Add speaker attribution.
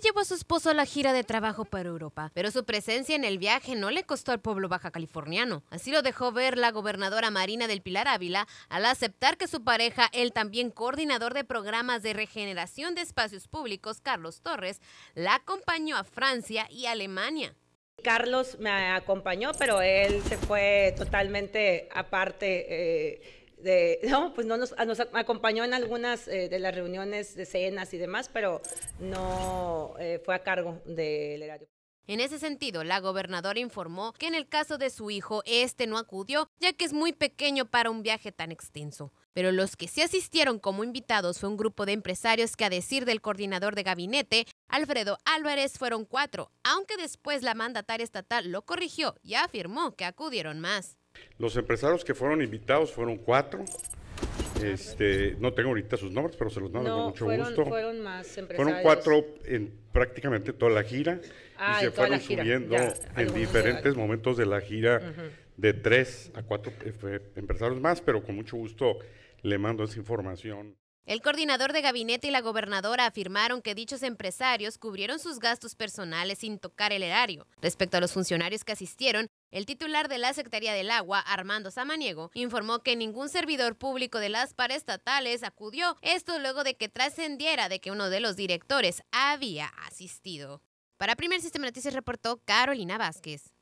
Speaker 1: llevó a su esposo a la gira de trabajo para Europa, pero su presencia en el viaje no le costó al pueblo baja californiano. Así lo dejó ver la gobernadora Marina del Pilar Ávila al aceptar que su pareja, el también coordinador de programas de regeneración de espacios públicos, Carlos
Speaker 2: Torres, la acompañó a Francia y Alemania. Carlos me acompañó, pero él se fue totalmente aparte. Eh, de, no, pues no nos, acompañó en algunas eh, de las reuniones de cenas y demás, pero no, eh, fue a cargo del erario. En ese sentido, la gobernadora informó que en el
Speaker 1: caso de su hijo, este no acudió, ya que es muy pequeño para un viaje tan extenso. Pero los que sí asistieron como invitados fue un grupo de empresarios que, a decir del coordinador de gabinete, Alfredo Álvarez, fueron cuatro, aunque después la mandataria estatal lo corrigió y afirmó que acudieron más.
Speaker 3: Los empresarios que fueron invitados fueron cuatro, este, no tengo ahorita sus nombres, pero se los mando con mucho gusto. Fueron cuatro en prácticamente toda la gira y se fueron subiendo en diferentes momentos de la gira de tres a cuatro empresarios más, pero con mucho gusto le mando esa información.
Speaker 1: El coordinador de gabinete y la gobernadora afirmaron que dichos empresarios cubrieron sus gastos personales sin tocar el erario. Respecto a los funcionarios que asistieron, el titular de la Secretaría del Agua, Armando Samaniego, informó que ningún servidor público de las estatales acudió, esto luego de que trascendiera de que uno de los directores había asistido. Para Primer Sistema Noticias reportó Carolina Vázquez.